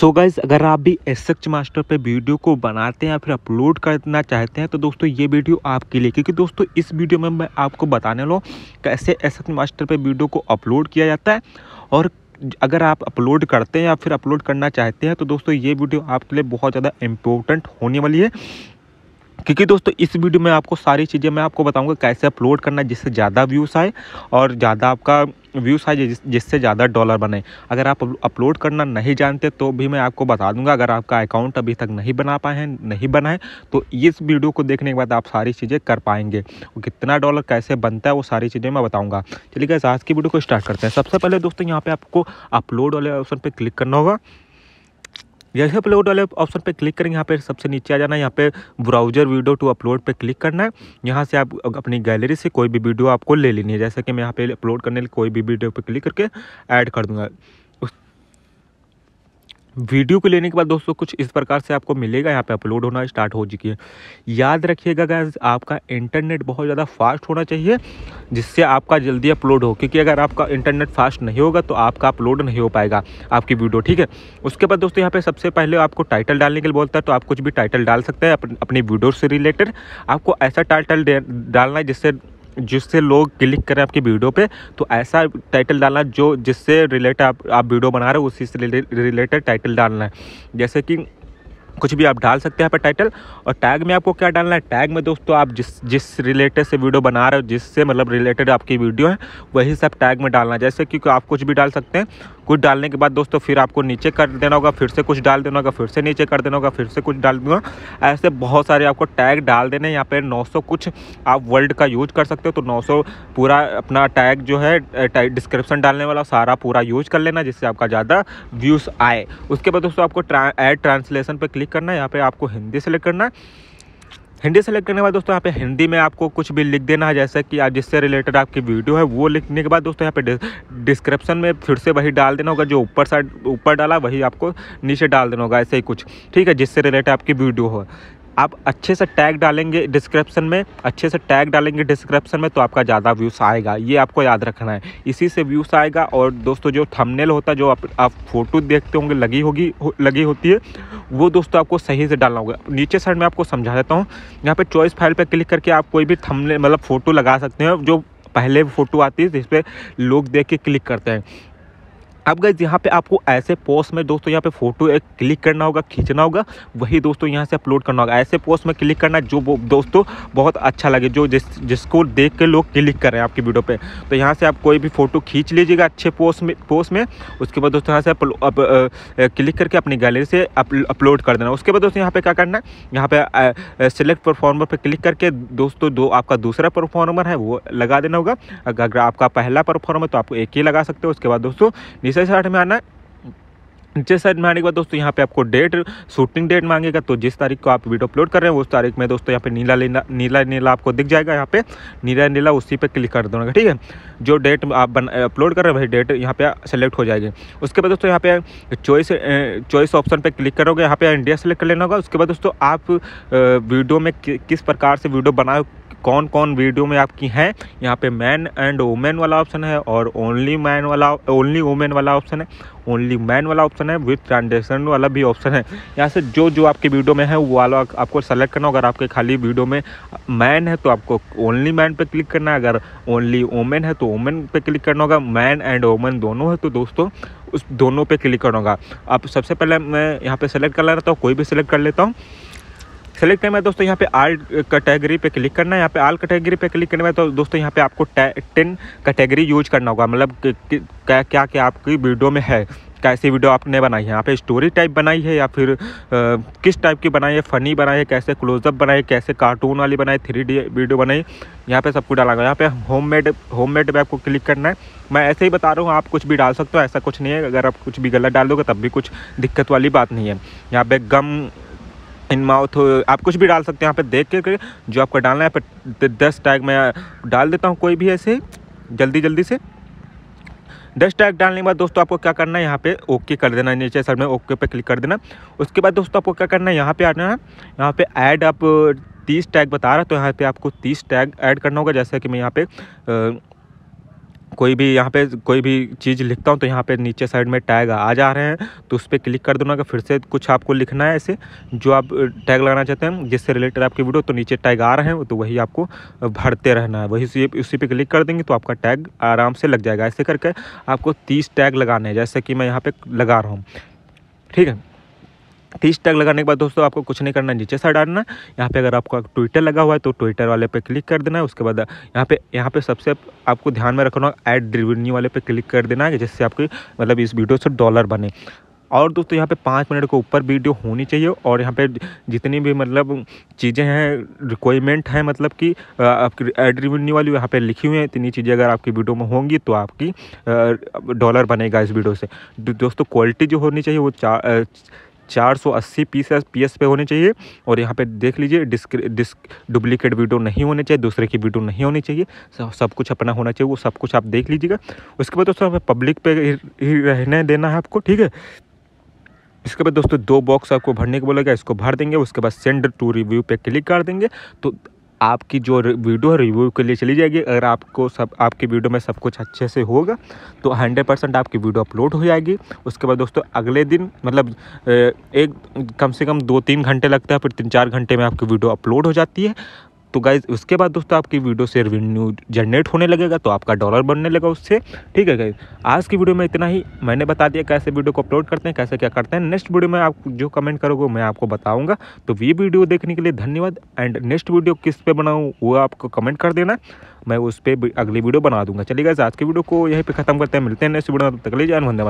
सो so guys अगर आप भी एस एच मास्टर पर वीडियो को बनाते हैं या फिर अपलोड करना चाहते हैं तो दोस्तों ये वीडियो आपके लिए क्योंकि दोस्तों इस वीडियो में मैं आपको बताने लो कैसे एस एच मास्टर पर वीडियो को अपलोड किया जाता है और अगर आप अपलोड करते हैं या फिर अपलोड करना चाहते हैं तो दोस्तों ये वीडियो आपके लिए बहुत ज़्यादा इम्पोर्टेंट होने वाली है क्योंकि दोस्तों इस वीडियो में आपको सारी चीज़ें मैं आपको बताऊंगा कैसे अपलोड करना है जिससे ज़्यादा व्यूज़ आए और ज़्यादा आपका व्यूज़ आए जिससे ज़्यादा डॉलर बने अगर आप अपलोड करना नहीं जानते तो भी मैं आपको बता दूंगा अगर आपका अकाउंट अभी तक नहीं बना पाए हैं नहीं बना है तो इस वीडियो को देखने के बाद आप सारी चीज़ें कर पाएंगे कितना डॉलर कैसे बनता है वो सारी चीज़ें मैं बताऊँगा चलिए आज की वीडियो को स्टार्ट करते हैं सबसे पहले दोस्तों यहाँ पर आपको अपलोड वाले ऑप्शन पर क्लिक करना होगा जैसे अपलोड वाले ऑप्शन पे क्लिक करेंगे यहाँ पे सबसे नीचे आ जाना है यहाँ पे ब्राउजर वीडियो टू अपलोड पे क्लिक करना है यहाँ से आप अपनी गैलरी से कोई भी वीडियो आपको ले लेनी है जैसा कि मैं यहाँ पे अपलोड करने कोई भी वीडियो पे क्लिक करके ऐड कर दूंगा वीडियो को लेने के बाद दोस्तों कुछ इस प्रकार से आपको मिलेगा यहाँ पे अपलोड होना स्टार्ट हो चुकी है याद रखिएगा गैस आपका इंटरनेट बहुत ज़्यादा फास्ट होना चाहिए जिससे आपका जल्दी अपलोड हो क्योंकि अगर आपका इंटरनेट फास्ट नहीं होगा तो आपका अपलोड नहीं हो पाएगा आपकी वीडियो ठीक है उसके बाद दोस्तों यहाँ पर सबसे पहले आपको टाइटल डालने के लिए बोलता है तो आप कुछ भी टाइटल डाल सकते हैं अपनी वीडियो से रिलेटेड आपको ऐसा टाइटल डालना है जिससे जिससे लोग क्लिक करें आपकी वीडियो पे तो ऐसा टाइटल डालना जो जिससे रिलेटेड आप आप वीडियो बना रहे हो उसी से रिलेटेड टाइटल डालना है जैसे कि कुछ भी आप डाल सकते हैं यहाँ पर टाइटल और टैग में आपको क्या डालना है टैग में दोस्तों आप जिस जिस रिलेटेड से वीडियो बना रहे हो जिससे मतलब रिलेटेड आपकी वीडियो है वही सब टैग में डालना जैसे क्योंकि आप कुछ भी डाल सकते हैं कुछ डालने के बाद दोस्तों फिर आपको नीचे कर देना होगा फिर से कुछ डाल देना होगा फिर से नीचे कर देना होगा फिर से कुछ डाल देना ऐसे बहुत सारे आपको टैग डाल देने यहाँ पर नौ कुछ आप वर्ल्ड का यूज कर सकते हो तो नौ पूरा अपना टैग जो है डिस्क्रिप्शन डालने वाला सारा पूरा यूज कर लेना जिससे आपका ज़्यादा व्यूज़ आए उसके बाद दोस्तों आपको एड ट्रांसलेशन पर क्लिक सेलेक्ट करना है यहाँ पे आपको हिंदी सेलेक्ट करना है हिंदी सेलेक्ट करने के बाद दोस्तों यहाँ पे हिंदी में आपको कुछ भी लिख देना है जैसे कि आज जिससे रिलेटेड आपकी वीडियो है वो लिखने के बाद दोस्तों यहाँ पे डिस्क्रिप्शन में फिर से वही डाल देना होगा जो ऊपर साइड ऊपर डाला वही आपको नीचे डाल देना होगा ऐसे ही कुछ ठीक है जिससे रिलेटेड आपकी वीडियो हो आप अच्छे से टैग डालेंगे डिस्क्रिप्शन में अच्छे से टैग डालेंगे डिस्क्रिप्शन में तो आपका ज़्यादा व्यूस आएगा ये आपको याद रखना है इसी से व्यूस आएगा और दोस्तों जो थंबनेल होता है जो आप, आप फोटो देखते होंगे लगी होगी हो, लगी होती है वो दोस्तों आपको सही से डालना होगा नीचे साइड में आपको समझा देता हूँ यहाँ पर चॉइस फाइल पर क्लिक करके आप कोई भी थमले मतलब फ़ोटो लगा सकते हैं जो पहले फ़ोटो आती है जिस पर लोग देख के क्लिक करते हैं अब गए यहाँ पे आपको ऐसे पोस्ट में दोस्तों यहाँ पे फोटो एक क्लिक करना होगा खींचना होगा वही दोस्तों यहाँ से अपलोड करना होगा ऐसे पोस्ट में क्लिक करना जो दोस्तों बहुत अच्छा लगे जो जिस जिसको देख के लोग क्लिक कर रहे हैं आपकी वीडियो पे तो यहाँ से आप कोई भी फ़ोटो खींच लीजिएगा अच्छे पोस्ट में पोस्ट में उसके बाद दोस्तों यहाँ से क्लिक करके अपनी गैलरी से अपलोड कर देना उसके बाद दोस्तों यहाँ पर क्या करना है यहाँ पर सिलेक्ट परफॉर्मर पर क्लिक करके दोस्तों दो आपका दूसरा परफॉर्मर है वो लगा देना होगा अगर आपका पहला परफॉर्मर तो आप एक ही लगा सकते हो उसके बाद दोस्तों जिसे साइड में आना है जिस साइड में आने के बाद दोस्तों यहाँ पे आपको डेट शूटिंग डेट मांगेगा तो जिस तारीख को आप वीडियो अपलोड कर रहे हैं उस तारीख में दोस्तों यहाँ पे नीला नीला नीला नीला आपको दिख जाएगा यहाँ पे नीला नीला उसी पे क्लिक कर दोगे ठीक है जो डेट आप अपलोड कर रहे हैं वही डेट यहाँ पे सेलेक्ट हो जाएगी उसके बाद दोस्तों यहाँ पे चॉइस चॉइस ऑप्शन पर क्लिक करोगे यहाँ पे इंडिया सेलेक्ट कर लेना होगा उसके बाद दोस्तों आप वीडियो में किस प्रकार से वीडियो बनाए कौन कौन वीडियो में आपकी हैं यहाँ पे मैन एंड वुमेन वाला ऑप्शन है और ओनली मैन वाला ओनली वुमेन वाला ऑप्शन है ओनली मैन वाला ऑप्शन है विथ ट्रांजेक्शन वाला भी ऑप्शन है यहाँ से जो जो आपके वीडियो में है वो वाला आपको सेलेक्ट करना होगा अगर आपके खाली वीडियो में मैन है तो आपको ओनली मैन पे क्लिक करना है अगर ओनली वोमेन है तो वोमेन पे क्लिक करना होगा मैन एंड वोमेन दोनों है तो दोस्तों उस दोनों पे क्लिक करना होगा आप सबसे पहले मैं यहाँ पे सेलेक्ट कर लेता हूँ कोई भी सिलेक्ट कर लेता हूँ सेलेक्ट करना है दोस्तों यहाँ पे आल कैटेगरी पे क्लिक करना है यहाँ पे आल कैटेगरी पे क्लिक करने में तो दोस्तों यहाँ पे आपको टेन कैटेगरी यूज करना होगा मतलब क्या क्या क्या आपकी वीडियो में है कैसी वीडियो आपने बनाई है यहाँ पे स्टोरी टाइप बनाई है या फिर आ, किस टाइप की बनाई है फ़नी बनाई है कैसे क्लोजअप बनाई कैसे कार्टून वाली बनाई थ्री वीडियो बनाई यहाँ पे सब कुछ डाला गया यहाँ पे होम मेड होम मेड आपको क्लिक करना है मैं ऐसे ही बता रहा हूँ आप कुछ भी डाल सकते हो ऐसा कुछ नहीं है अगर आप कुछ भी गलत डाल दोगे तब भी कुछ दिक्कत वाली बात नहीं है यहाँ पे गम इन माउथ आप कुछ भी डाल सकते हैं यहाँ पे देख के जो आपका डालना है पे दस टैग मैं डाल देता हूँ कोई भी ऐसे जल्दी जल्दी से दस टैग डालने के बाद दोस्तों आपको क्या करना है यहाँ पे ओके कर देना नीचे सर में ओके पे क्लिक कर देना उसके बाद दोस्तों आपको क्या करना है यहाँ पे आना है यहाँ पे ऐड आप तीस टैग बता रहा तो यहाँ पे आपको तीस टैग ऐड करना होगा जैसे कि मैं यहाँ पे कोई भी यहाँ पे कोई भी चीज़ लिखता हूँ तो यहाँ पे नीचे साइड में टैग आ जा रहे हैं तो उस पर क्लिक कर दूँगा फिर से कुछ आपको लिखना है ऐसे जो आप टैग लगाना चाहते हैं जिससे रिलेटेड आपकी वीडियो तो नीचे टैग आ रहे हैं तो वही आपको भरते रहना है वही उसी उसी पर क्लिक कर देंगे तो आपका टैग आराम से लग जाएगा ऐसे करके आपको तीस टैग लगाने हैं जैसे कि मैं यहाँ पर लगा रहा हूँ ठीक है तीस टैग लगाने के बाद दोस्तों आपको कुछ नहीं करना नीचे साइड आना यहाँ पे अगर आपका ट्विटर लगा हुआ है तो ट्विटर वाले पे क्लिक कर देना है उसके बाद यहाँ पे यहाँ पे सबसे आपको ध्यान में रखना ऐड रिवेन्यू वाले पे क्लिक कर देना है जिससे आपकी मतलब इस वीडियो से डॉलर बने और दोस्तों यहाँ पे पाँच मिनट के ऊपर वीडियो होनी चाहिए और यहाँ पे जितनी भी मतलब चीज़ें हैं रिक्वायरमेंट हैं मतलब कि आपकी एड रिवेन्यू वाली यहाँ पे लिखी हुई हैं इतनी चीज़ें अगर आपकी वीडियो में होंगी तो आपकी डॉलर बनेगा इस वीडियो से दोस्तों क्वालिटी जो होनी चाहिए वो चार 480 पी एस पे होने चाहिए और यहाँ पे देख लीजिए डिस्क डिस्क डुप्लीकेट वीडियो नहीं होने चाहिए दूसरे की वीडियो नहीं होनी चाहिए सब, कुछ अपना होना चाहिए वो सब कुछ आप देख लीजिएगा उसके बाद दोस्तों हमें पब्लिक पे ही रहने देना है आपको ठीक है इसके बाद दोस्तों दो बॉक्स आपको भरने को गया इसको भर देंगे उसके बाद सेंड टू रिव्यू पे क्लिक कर देंगे तो आपकी जो वीडियो है रिव्यू के लिए चली जाएगी अगर आपको सब आपकी वीडियो में सब कुछ अच्छे से होगा तो 100 परसेंट आपकी वीडियो अपलोड हो जाएगी उसके बाद दोस्तों अगले दिन मतलब एक कम से कम दो तीन घंटे लगता है फिर तीन चार घंटे में आपकी वीडियो अपलोड हो जाती है तो गाइज उसके बाद दोस्तों आपकी वीडियो से रेवेन्यू जनरेट होने लगेगा तो आपका डॉलर बनने लगा उससे ठीक है गाइज आज की वीडियो में इतना ही मैंने बता दिया कैसे वीडियो को अपलोड करते हैं कैसे क्या करते हैं नेक्स्ट वीडियो में आप जो कमेंट करोगे मैं आपको बताऊँगा तो ये वीडियो देखने के लिए धन्यवाद एंड नेक्स्ट वीडियो किस पे बनाऊँ वो आपको कमेंट कर देना मैं उस पर अगली वीडियो बना दूंगा चलिए गाइज आज की वीडियो को यहीं पर खत्म करते हैं मिलते हैं नेक्स्ट वीडियो तक तक जाए धन्यवाद